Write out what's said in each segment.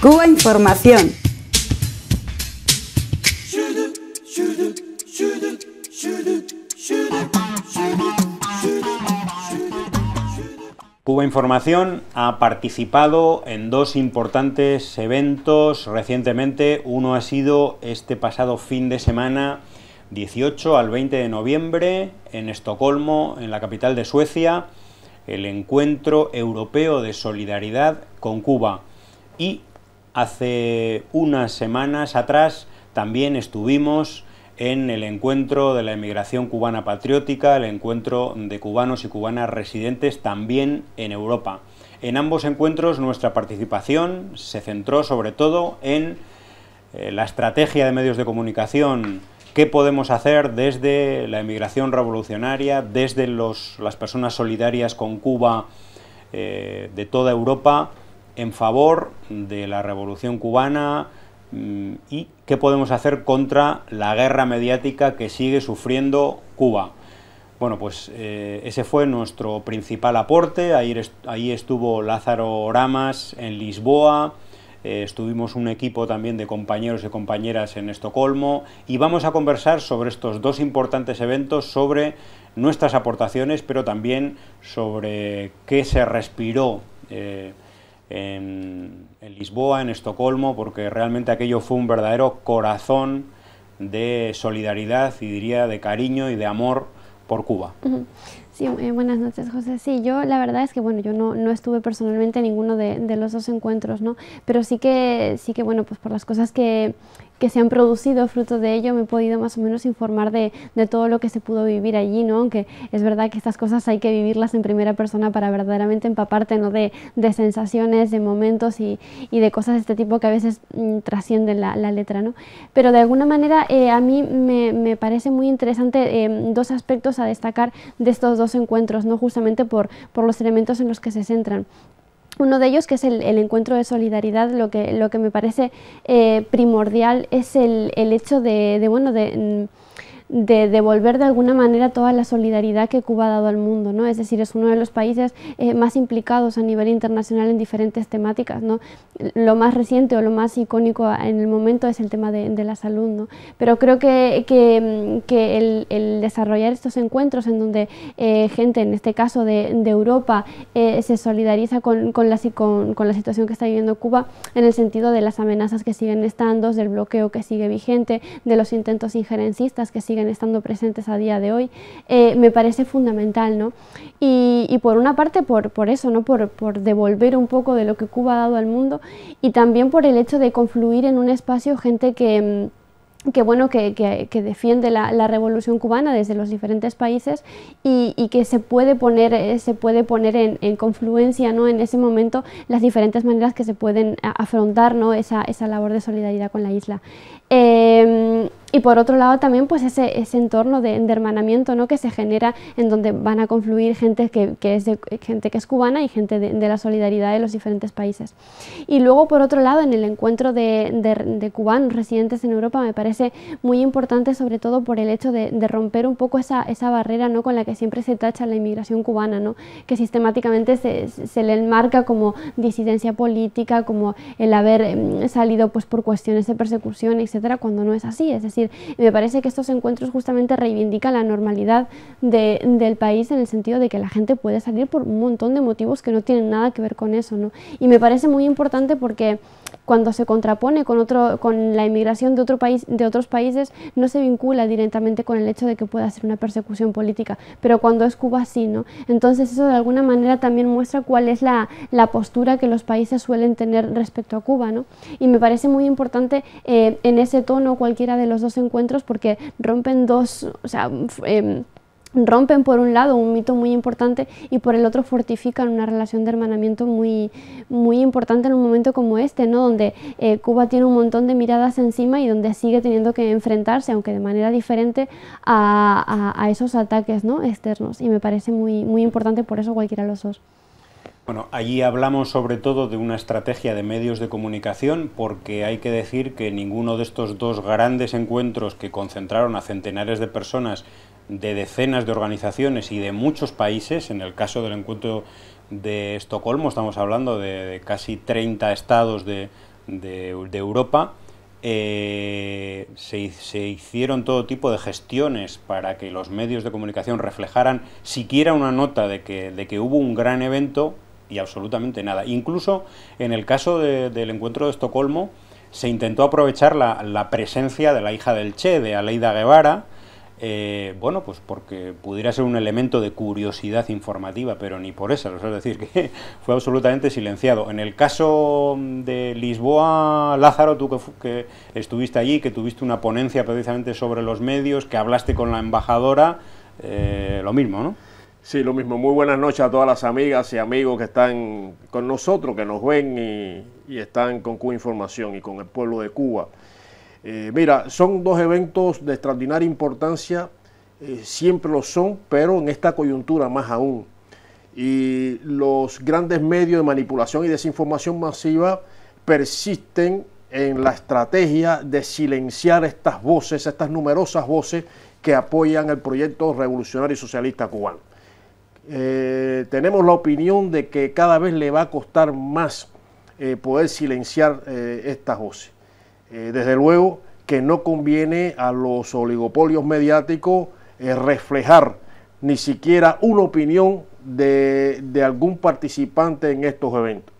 Cuba Información. Cuba Información ha participado en dos importantes eventos recientemente. Uno ha sido este pasado fin de semana, 18 al 20 de noviembre, en Estocolmo, en la capital de Suecia, el Encuentro Europeo de Solidaridad con Cuba. Hace unas semanas atrás también estuvimos en el encuentro de la emigración cubana patriótica, el encuentro de cubanos y cubanas residentes también en Europa. En ambos encuentros nuestra participación se centró sobre todo en eh, la estrategia de medios de comunicación, qué podemos hacer desde la emigración revolucionaria, desde las personas solidarias con Cuba eh, de toda Europa, en favor de la revolución cubana mm, y qué podemos hacer contra la guerra mediática que sigue sufriendo Cuba. Bueno, pues eh, ese fue nuestro principal aporte. Ahí, ahí estuvo Lázaro Ramas en Lisboa, eh, estuvimos un equipo también de compañeros y compañeras en Estocolmo y vamos a conversar sobre estos dos importantes eventos, sobre nuestras aportaciones, pero también sobre qué se respiró. Eh, en, Lisboa, en Estocolmo, porque realmente aquello fue un verdadero corazón de solidaridad y diría de cariño y de amor por Cuba. Sí, eh, buenas noches, José. Sí, yo la verdad es que, bueno, yo no, estuve personalmente en ninguno de, de, los dos encuentros, ¿no? Pero sí que, sí que, bueno, pues por las cosas que, que se han producido, fruto de ello me he podido más o menos informar de, todo lo que se pudo vivir allí, ¿no? aunque es verdad que estas cosas hay que vivirlas en primera persona para verdaderamente empaparte ¿no? de, sensaciones, de momentos y, de cosas de este tipo que a veces mm, trascienden la, letra. ¿no? Pero de alguna manera eh, a mí me, me, parece muy interesante em, dos aspectos a destacar de estos dos encuentros, ¿no? justamente por, por los elementos en los que se centran. Uno de ellos, que es el, encuentro de solidaridad, lo que, lo que me parece eh, primordial es el, hecho de, de bueno, de, mm, de devolver de alguna manera toda la solidaridad que Cuba ha dado al mundo, ¿no? Es decir, es uno de los países eh, más implicados a nivel internacional en diferentes temáticas, ¿no? Lo más reciente o lo más icónico en el momento es el tema de, la salud, ¿no? Pero creo que, que, mm, que el, desarrollar estos encuentros en donde eh, gente, en este caso de, de Europa, eh, se solidariza con, con la, con, con la situación que está viviendo Cuba en el sentido de las amenazas que siguen estando, del bloqueo que sigue vigente, de los intentos injerencistas que siguen estando presentes a día de hoy, eh, me parece fundamental. ¿no? Y, por una parte por, por eso, ¿no? Por, devolver un poco de lo que Cuba ha dado al mundo y también por el hecho de confluir en un espacio gente que mm, que bueno que, defiende la, revolución cubana desde los diferentes países y, que se puede poner eh, se puede poner en, confluencia no en ese momento las diferentes maneras que se pueden eh, afrontar ¿no? esa, esa labor de solidaridad con la isla y por otro lado también pues ese, entorno de, hermanamiento ¿no? que se genera en donde van a confluir gente que, es, gente que es cubana y gente de, la solidaridad de los diferentes países. Y luego por otro lado en el encuentro de, cubanos residentes en Europa me parece muy importante sobre todo por el hecho de, romper un poco esa, esa barrera ¿no? con la que siempre se tacha la inmigración cubana, ¿no? que sistemáticamente se, se le enmarca como disidencia política, como el haber em, salido pues, por cuestiones de persecución, etcétera, cuando no es así, es decir, decir, me parece que estos encuentros justamente reivindican la normalidad del país en el sentido de que la gente puede salir por un montón de motivos que no tienen nada que ver con eso, ¿no? Y me parece muy importante porque cuando se contrapone con, otro, con la inmigración de, otro país, de otros países, no se vincula directamente con el hecho de que pueda ser una persecución política, pero cuando es Cuba sí, Entonces eso de alguna manera también muestra cuál es la, postura que los países suelen tener respecto a Cuba, ¿no? Y me parece muy importante eh, en ese tono cualquiera de los dos encuentros porque rompen dos, em, rompen por un lado un mito muy importante y por el otro fortifican una relación de hermanamiento muy, muy importante en un momento como este, ¿no? donde eh, Cuba tiene un montón de miradas encima y donde sigue teniendo que enfrentarse, aunque de manera diferente, a, a, esos ataques ¿no? externos. Y me parece muy, muy importante por eso cualquiera los dos. Bueno, allí hablamos sobre todo de una estrategia de medios de comunicación porque hay que decir que ninguno de estos dos grandes encuentros que concentraron a centenares de personas de decenas de organizaciones y de muchos países. En el caso del encuentro de Estocolmo estamos hablando de, casi 30 estados de, Europa. Eh, se, se, hicieron todo tipo de gestiones para que los medios de comunicación reflejaran siquiera una nota de que, de que hubo un gran evento y absolutamente nada. Incluso en el caso del encuentro de Estocolmo se intentó aprovechar la, la, presencia de la hija del Che, de Aleida Guevara, eh, bueno, pues porque pudiera ser un elemento de curiosidad informativa, pero ni por eso, es decir, que fue absolutamente silenciado. En el caso de Lisboa, Lázaro, tú que, estuviste allí, que tuviste una ponencia precisamente sobre los medios, que hablaste con la embajadora, eh, lo mismo, ¿no? Sí, lo mismo. Muy buenas noches a todas las amigas y amigos que están con nosotros, que nos ven y, y están con Cuba Información y con el pueblo de Cuba. Eh, mira, son dos eventos de extraordinaria importancia, eh, siempre lo son, pero en esta coyuntura más aún. Y los grandes medios de manipulación y desinformación masiva persisten en la estrategia de silenciar estas voces, estas numerosas voces que apoyan el proyecto revolucionario y socialista cubano. Eh, tenemos la opinión de que cada vez le va a costar más poder silenciar estas voces. Eh, desde luego que no conviene a los oligopolios mediáticos eh, reflejar ni siquiera una opinión de, algún participante en estos eventos,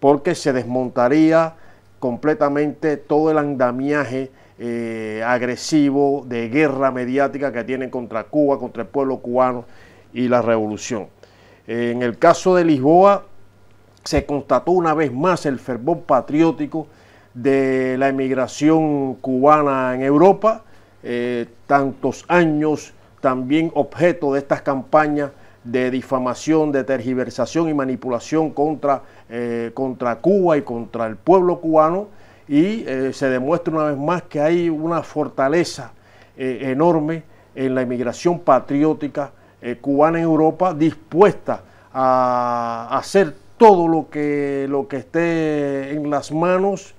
porque se desmontaría completamente todo el andamiaje eh, agresivo de guerra mediática que tienen contra Cuba, contra el pueblo cubano y la revolución. en el caso de Lisboa, se constató una vez más el fervor patriótico de la emigración cubana en Europa, eh, tantos años también objeto de estas campañas de difamación, de tergiversación y manipulación contra, eh, Cuba y contra el pueblo cubano. Y eh, se demuestra una vez más que hay una fortaleza enorme en la emigración patriótica cubana en Europa, dispuesta a hacer todo lo que, lo que esté en las manos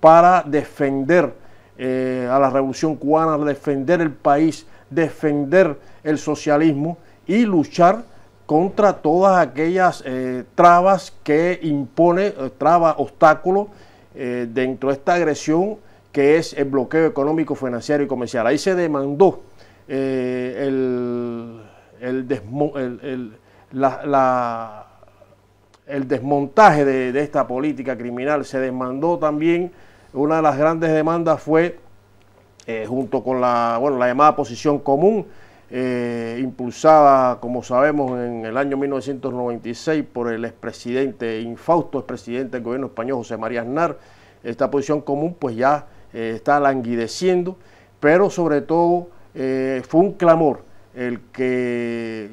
para defender eh, a la revolución cubana, defender el país, defender el socialismo y luchar contra todas aquellas eh, trabas que impone, eh, trabas, obstáculos dentro de esta agresión que es el bloqueo económico, financiero y comercial. Ahí se demandó el, desmontaje de, de esta política criminal, se demandó también una de las grandes demandas fue, eh, junto con la, llamada posición común, eh, impulsada, como sabemos, en el año 1996 por el expresidente, infausto expresidente del gobierno español, José María Aznar. Esta posición común pues ya eh, está languideciendo, pero sobre todo fue un clamor el que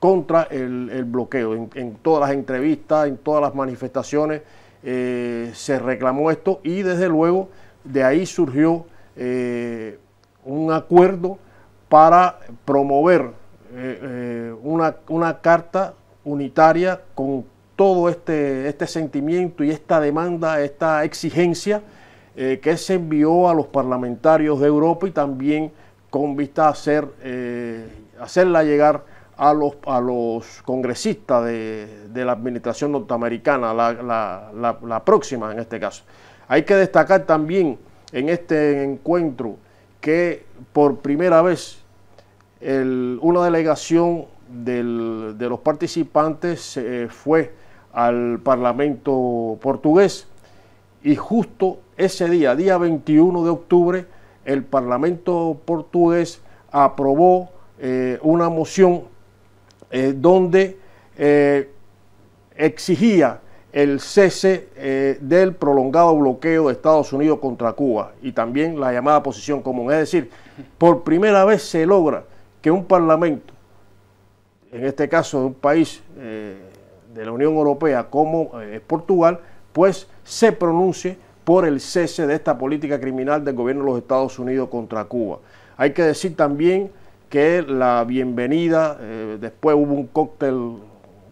contra el, bloqueo en todas las entrevistas, en todas las manifestaciones. Eh, se reclamó esto y desde luego de ahí surgió eh, un acuerdo para promover eh, una, carta unitaria con todo este, este, sentimiento y esta demanda, esta exigencia que se envió a los parlamentarios de Europa y también con vista a hacer, hacerla llegar a los, a los congresistas de, la administración norteamericana, la, próxima en este caso. Hay que destacar también en este encuentro que por primera vez una delegación de los participantes eh, fue al Parlamento portugués y justo ese día, día 21 de octubre, el Parlamento portugués aprobó eh, una moción eh, donde eh, exigía el cese eh, del prolongado bloqueo de Estados Unidos contra Cuba y también la llamada posición común. Es decir, por primera vez se logra que un parlamento, en este caso de un país de la Unión Europea como es Portugal, pues se pronuncie por el cese de esta política criminal del gobierno de los Estados Unidos contra Cuba. Hay que decir también que la bienvenida, eh, después hubo un cóctel,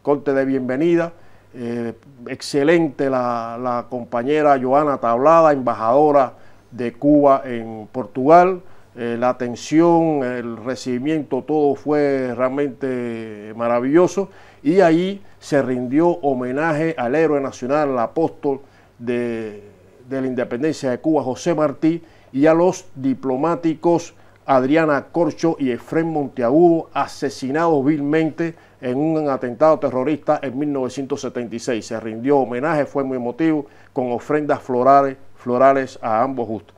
corte de bienvenida, eh, excelente la, compañera Joana Tablada, embajadora de Cuba en Portugal, eh, la atención, el recibimiento, todo fue realmente maravilloso y ahí se rindió homenaje al héroe nacional, al apóstol de, de la independencia de Cuba, José Martí, y a los diplomáticos Adriana Corcho y Efrén Monteagudo, asesinados vilmente en un atentado terrorista en 1976. Se rindió homenaje, fue muy emotivo, con ofrendas florales, florales a ambos justos.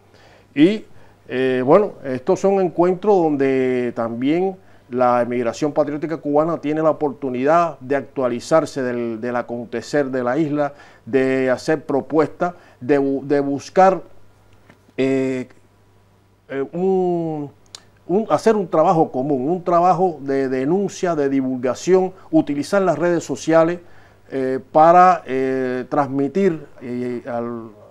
Y eh, bueno, estos son encuentros donde también la emigración patriótica cubana tiene la oportunidad de actualizarse del, acontecer de la isla, de hacer propuestas, de, buscar eh, eh, un hacer un trabajo común, un trabajo de denuncia, de divulgación, utilizar las redes sociales eh, para eh, transmitir eh,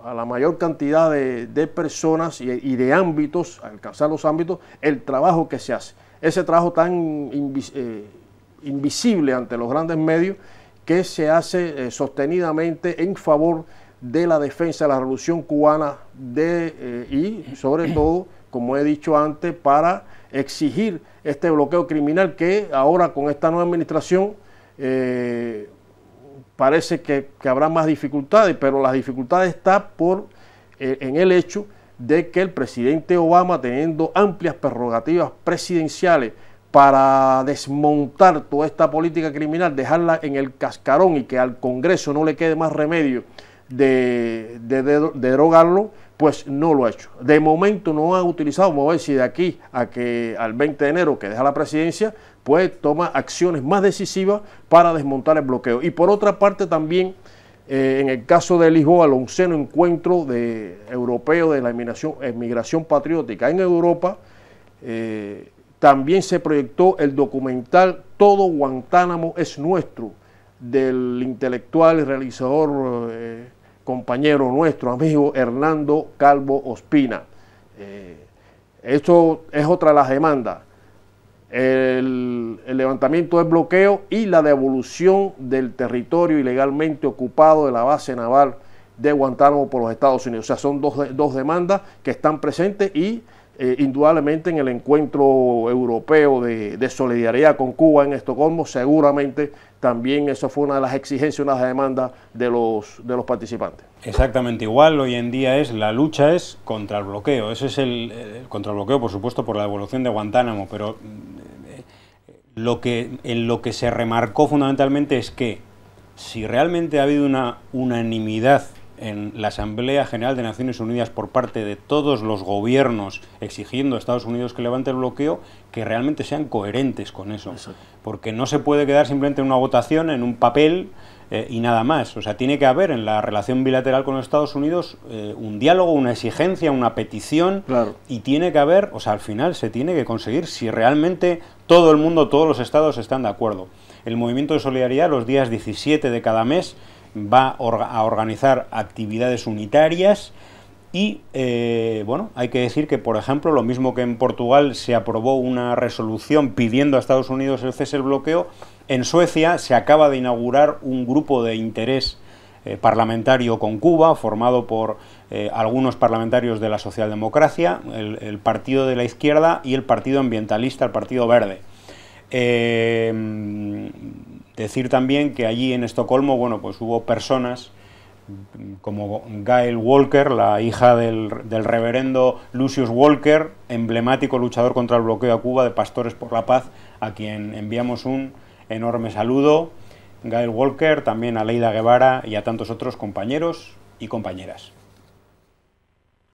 a la mayor cantidad de, personas y, de ámbitos, alcanzar los ámbitos, el trabajo que se hace. Ese trabajo tan invisible ante los grandes medios que se hace sostenidamente en favor de la defensa de la revolución cubana de, y sobre todo como he dicho antes, para exigir este bloqueo criminal que ahora con esta nueva administración eh, parece que, habrá más dificultades, pero las dificultades está por, eh, en el hecho de que el presidente Obama, teniendo amplias prerrogativas presidenciales para desmontar toda esta política criminal, dejarla en el cascarón y que al Congreso no le quede más remedio de, de, derogarlo, pues no lo ha hecho. De momento no ha utilizado, vamos a ver si de aquí a que al 20 de enero que deja la presidencia, pues toma acciones más decisivas para desmontar el bloqueo. Y por otra parte también, eh, en el caso de Lisboa, el onceno encuentro de, europeo de la inmigración, patriótica en Europa, eh, también se proyectó el documental Todo Guantánamo es nuestro, del intelectual y realizador eh, compañero nuestro, amigo Hernando Calvo Ospina. Eh, esto es otra de las demandas. El, levantamiento del bloqueo y la devolución del territorio ilegalmente ocupado de la base naval de Guantánamo por los Estados Unidos. O sea, son dos, demandas que están presentes y eh, indudablemente en el encuentro europeo de, de solidaridad con Cuba en Estocolmo seguramente también eso fue una de las exigencias, una de las demandas de los, de los participantes. Exactamente igual, hoy en día es, la lucha es contra el bloqueo, ese es el, eh, contra el bloqueo, por supuesto, por la devolución de Guantánamo, pero eh, eh, lo que, en lo que se remarcó fundamentalmente es que si realmente ha habido una unanimidad en la Asamblea General de Naciones Unidas por parte de todos los gobiernos exigiendo a Estados Unidos que levante el bloqueo, que realmente sean coherentes con eso. Porque no se puede quedar simplemente en una votación, en un papel eh, y nada más. O sea, tiene que haber en la relación bilateral con los Estados Unidos eh, un diálogo, una exigencia, una petición. Y tiene que haber, o sea, al final se tiene que conseguir si realmente todo el mundo, todos los estados están de acuerdo. El movimiento de solidaridad, los días 17 de cada mes, va a organizar actividades unitarias y eh, bueno, hay que decir que, por ejemplo, lo mismo que en Portugal se aprobó una resolución pidiendo a Estados Unidos el cese del bloqueo, en Suecia se acaba de inaugurar un grupo de interés eh, parlamentario con Cuba, formado por eh, algunos parlamentarios de la socialdemocracia, el, Partido de la Izquierda y el Partido Ambientalista, el Partido Verde. Decir también que allí en Estocolmo, bueno, pues hubo personas como Gail Walker, la hija del, del, reverendo Lucius Walker, emblemático luchador contra el bloqueo a Cuba de Pastores por la Paz, a quien enviamos un enorme saludo. Gail Walker, también a Leida Guevara y a tantos otros compañeros y compañeras.